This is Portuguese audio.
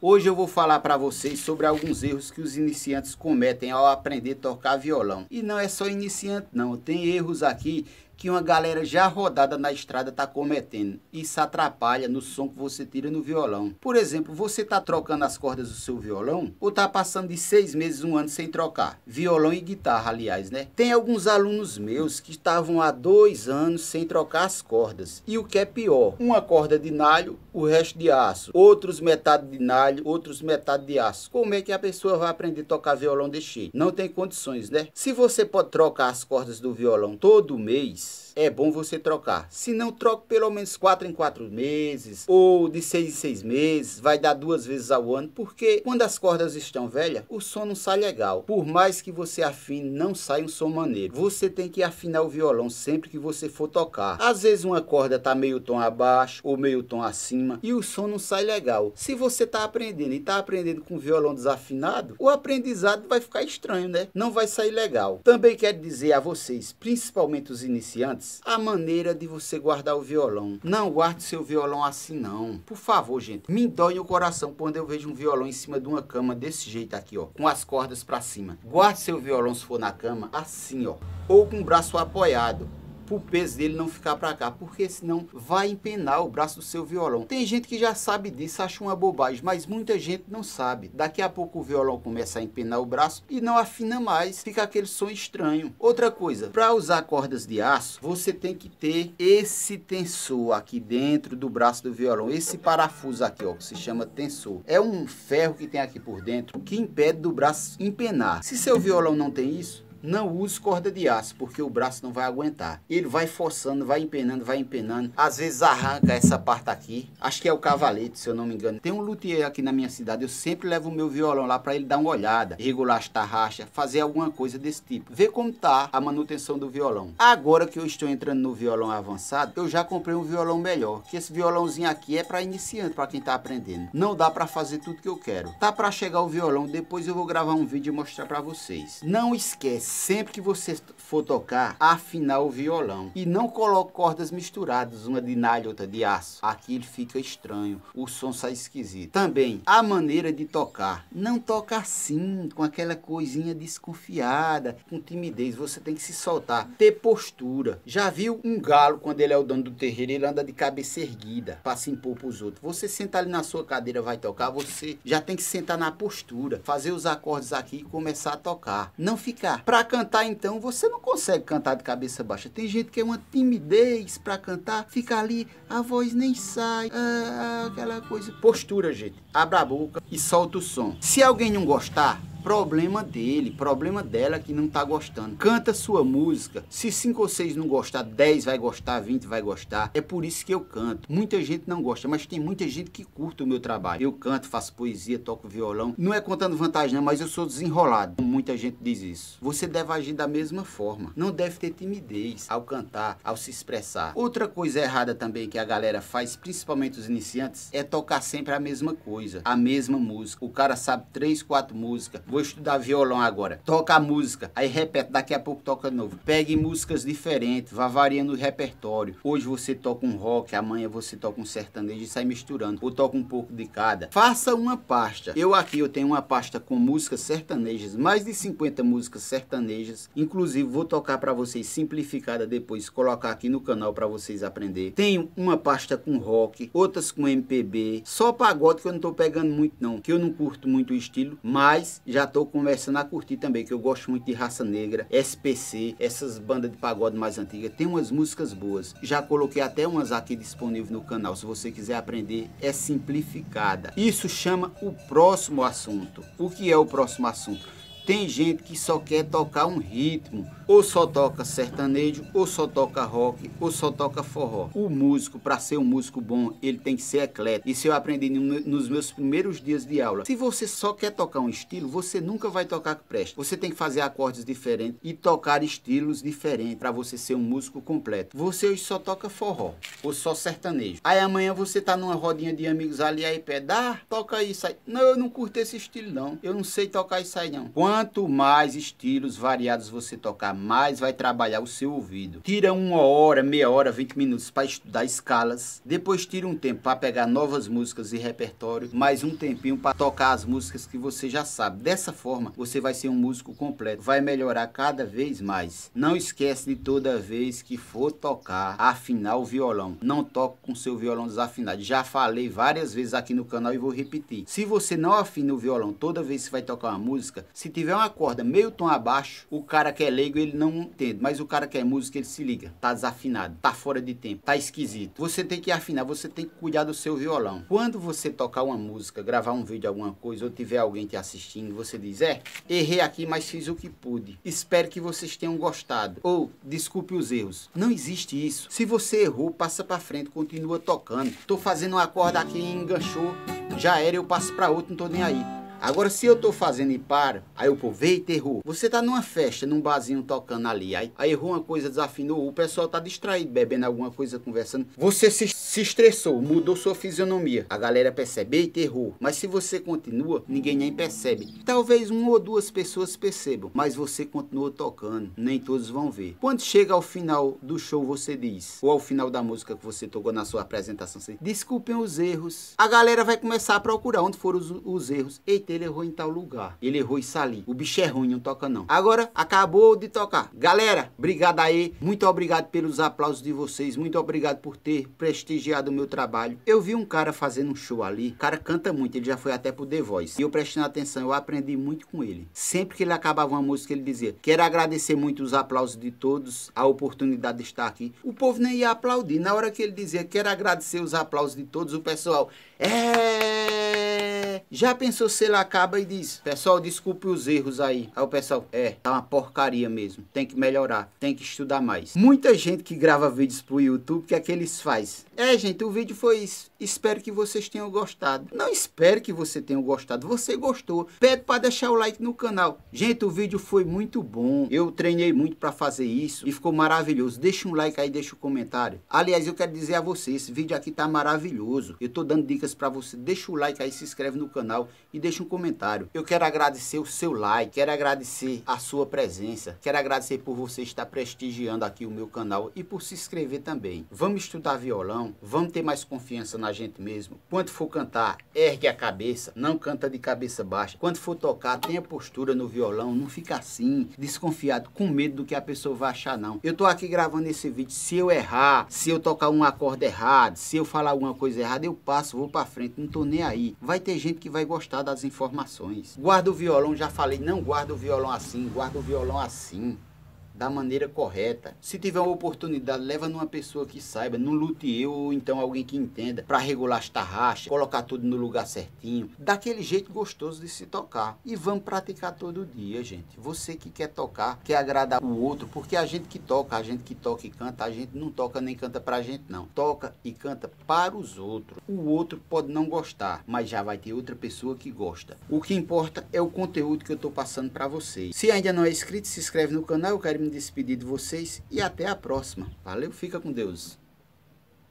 Hoje eu vou falar para vocês sobre alguns erros que os iniciantes cometem ao aprender a tocar violão. E não é só iniciante não, tem erros aqui que uma galera já rodada na estrada está cometendo. Isso atrapalha no som que você tira no violão. Por exemplo, você está trocando as cordas do seu violão ou está passando de seis meses, um ano sem trocar. Violão e guitarra, aliás, né? Tem alguns alunos meus que estavam há dois anos sem trocar as cordas. E o que é pior, uma corda de nalho, o resto de aço. Outros metade de nalho, outros metade de aço. Como é que a pessoa vai aprender a tocar violão de jeito? Não tem condições, né? Se você pode trocar as cordas do violão todo mês, é bom você trocar. Se não, troque pelo menos 4 em 4 meses ou de 6 em 6 meses, vai dar duas vezes ao ano, porque quando as cordas estão velhas, o som não sai legal. Por mais que você afine, não sai um som maneiro. Você tem que afinar o violão sempre que você for tocar. Às vezes uma corda tá meio tom abaixo ou meio tom acima e o som não sai legal. Se você tá aprendendo e tá aprendendo com violão desafinado, o aprendizado vai ficar estranho, né? Não vai sair legal. Também quero dizer a vocês, principalmente os iniciantes, antes, a maneira de você guardar o violão. Não guarde seu violão assim, não. Por favor, gente. Me dói o coração quando eu vejo um violão em cima de uma cama desse jeito aqui, ó. Com as cordas para cima. Guarde seu violão se for na cama, assim, ó. Ou com o braço apoiado para o peso dele não ficar para cá, porque senão vai empenar o braço do seu violão. Tem gente que já sabe disso, acha uma bobagem, mas muita gente não sabe. Daqui a pouco o violão começa a empenar o braço e não afina mais, fica aquele som estranho. Outra coisa, para usar cordas de aço, você tem que ter esse tensor aqui dentro do braço do violão, esse parafuso aqui, ó, que se chama tensor. É um ferro que tem aqui por dentro que impede do braço empenar. Se seu violão não tem isso, não use corda de aço, porque o braço não vai aguentar. Ele vai forçando, vai empenando, vai empenando. Às vezes arranca essa parte aqui. Acho que é o cavalete, se eu não me engano. Tem um luthier aqui na minha cidade, eu sempre levo o meu violão lá para ele dar uma olhada, regular as tarraxas, fazer alguma coisa desse tipo. Ver como tá a manutenção do violão. Agora que eu estou entrando no violão avançado, eu já comprei um violão melhor, que esse violãozinho aqui é para iniciante, para quem tá aprendendo. Não dá para fazer tudo que eu quero. Tá para chegar o violão, depois eu vou gravar um vídeo e mostrar para vocês. Não esquece sempre que você for tocar, afinar o violão. E não coloque cordas misturadas, uma de nylon e outra de aço. Aqui ele fica estranho, o som sai esquisito. Também, a maneira de tocar. Não toca assim, com aquela coisinha desconfiada, com timidez. Você tem que se soltar, ter postura. Já viu um galo, quando ele é o dono do terreiro, ele anda de cabeça erguida para se impor para os outros. Você senta ali na sua cadeira, vai tocar, você já tem que sentar na postura, fazer os acordes aqui e começar a tocar. Não ficar pra para cantar, então, você não consegue cantar de cabeça baixa. Tem gente que é uma timidez para cantar, fica ali, a voz nem sai, ah, ah aquela coisa. Postura, gente. Abra a boca e solta o som. Se alguém não gostar, Problema dele, problema dela que não tá gostando. Canta sua música. Se cinco ou seis não gostar, 10 vai gostar, 20 vai gostar. É por isso que eu canto. Muita gente não gosta, mas tem muita gente que curta o meu trabalho. Eu canto, faço poesia, toco violão. Não é contando vantagem, não, mas eu sou desenrolado. Muita gente diz isso. Você deve agir da mesma forma. Não deve ter timidez ao cantar, ao se expressar. Outra coisa errada também que a galera faz, principalmente os iniciantes, é tocar sempre a mesma coisa, a mesma música. O cara sabe três, quatro músicas, vou estudar violão agora. Toca a música, aí repete, daqui a pouco toca novo. Pegue músicas diferentes, vá variando o repertório. Hoje você toca um rock, amanhã você toca um sertanejo e sai misturando. Ou toca um pouco de cada. Faça uma pasta. Eu aqui eu tenho uma pasta com músicas sertanejas, mais de 50 músicas sertanejas. Inclusive vou tocar para vocês simplificada depois, colocar aqui no canal para vocês aprender. Tenho uma pasta com rock, outras com MPB, só pagode que eu não tô pegando muito não, que eu não curto muito o estilo, mas já já estou começando a curtir também, que eu gosto muito de Raça Negra, SPC, essas bandas de pagode mais antigas, tem umas músicas boas. Já coloquei até umas aqui disponíveis no canal, se você quiser aprender, é simplificada. Isso chama o próximo assunto. O que é o próximo assunto? Tem gente que só quer tocar um ritmo, ou só toca sertanejo, ou só toca rock, ou só toca forró. O músico, para ser um músico bom, ele tem que ser eclético. Isso eu aprendi nos meus primeiros dias de aula. Se você só quer tocar um estilo, você nunca vai tocar que presta. Você tem que fazer acordes diferentes e tocar estilos diferentes para você ser um músico completo. Você hoje só toca forró, ou só sertanejo. Aí amanhã você tá numa rodinha de amigos ali, aí pede, ah, toca isso aí. Não, eu não curto esse estilo não. Eu não sei tocar isso aí não. Quando Quanto mais estilos variados você tocar, mais vai trabalhar o seu ouvido. Tira uma hora, meia hora, 20 minutos para estudar escalas. Depois tira um tempo para pegar novas músicas e repertório. Mais um tempinho para tocar as músicas que você já sabe. Dessa forma, você vai ser um músico completo. Vai melhorar cada vez mais. Não esquece de toda vez que for tocar, afinar o violão. Não toque com seu violão desafinado. Já falei várias vezes aqui no canal e vou repetir. Se você não afina o violão toda vez que vai tocar uma música, se tiver tiver uma corda meio tom abaixo, o cara que é leigo ele não entende, mas o cara que é músico ele se liga, tá desafinado, tá fora de tempo, tá esquisito. Você tem que afinar, você tem que cuidar do seu violão. Quando você tocar uma música, gravar um vídeo, alguma coisa, ou tiver alguém te assistindo, você diz: é, errei aqui, mas fiz o que pude. Espero que vocês tenham gostado. Ou desculpe os erros. Não existe isso. Se você errou, passa para frente, continua tocando. Tô fazendo uma corda aqui, e enganchou, já era, eu passo para outro, não tô nem aí. Agora, se eu tô fazendo e paro, aí o povo, eita, errou. Você tá numa festa, num barzinho tocando ali, aí, aí errou uma coisa, desafinou, o pessoal tá distraído, bebendo alguma coisa, conversando. Você se, se estressou, mudou sua fisionomia. A galera percebe, e errou. Mas se você continua, ninguém nem percebe. Talvez uma ou duas pessoas percebam, mas você continua tocando, nem todos vão ver. Quando chega ao final do show, você diz, ou ao final da música que você tocou na sua apresentação, você diz, desculpem os erros. A galera vai começar a procurar onde foram os, os erros. Eita, ele errou em tal lugar. Ele errou em ali. O bicho é ruim, não toca não. Agora, acabou de tocar. Galera, obrigado aí. Muito obrigado pelos aplausos de vocês. Muito obrigado por ter prestigiado o meu trabalho. Eu vi um cara fazendo um show ali. O cara canta muito, ele já foi até pro The Voice. E eu prestando atenção, eu aprendi muito com ele. Sempre que ele acabava uma música, ele dizia: Quero agradecer muito os aplausos de todos, a oportunidade de estar aqui. O povo nem ia aplaudir. Na hora que ele dizia: Quero agradecer os aplausos de todos, o pessoal. É! Já pensou se ele acaba e diz, pessoal, desculpe os erros aí. Aí o pessoal, é, tá uma porcaria mesmo. Tem que melhorar, tem que estudar mais. Muita gente que grava vídeos pro YouTube, o que é que eles faz? É, gente, o vídeo foi isso. Espero que vocês tenham gostado. Não espero que você tenha gostado. Você gostou. Pede para deixar o like no canal. Gente, o vídeo foi muito bom. Eu treinei muito para fazer isso e ficou maravilhoso. Deixa um like aí, deixa um comentário. Aliás, eu quero dizer a você, esse vídeo aqui tá maravilhoso. Eu tô dando dicas para você. Deixa o like aí, se inscreve no canal canal e deixe um comentário. Eu quero agradecer o seu like, quero agradecer a sua presença, quero agradecer por você estar prestigiando aqui o meu canal e por se inscrever também. Vamos estudar violão, vamos ter mais confiança na gente mesmo. Quando for cantar, ergue a cabeça, não canta de cabeça baixa. Quando for tocar, tenha postura no violão, não fica assim, desconfiado, com medo do que a pessoa vai achar não. Eu tô aqui gravando esse vídeo, se eu errar, se eu tocar um acorde errado, se eu falar alguma coisa errada, eu passo, vou para frente, não tô nem aí. Vai ter gente que que vai gostar das informações. Guarda o violão, já falei, não guarda o violão assim, guarda o violão assim da maneira correta. Se tiver uma oportunidade, leva numa pessoa que saiba, num eu ou então alguém que entenda, para regular as tarraxas, colocar tudo no lugar certinho, daquele jeito gostoso de se tocar. E vamos praticar todo dia, gente. Você que quer tocar, quer agradar o outro, porque a gente que toca, a gente que toca e canta, a gente não toca nem canta pra gente não. Toca e canta para os outros. O outro pode não gostar, mas já vai ter outra pessoa que gosta. O que importa é o conteúdo que eu tô passando para vocês. Se ainda não é inscrito, se inscreve no canal, eu quero me me despedir de vocês e até a próxima. Valeu, fica com Deus.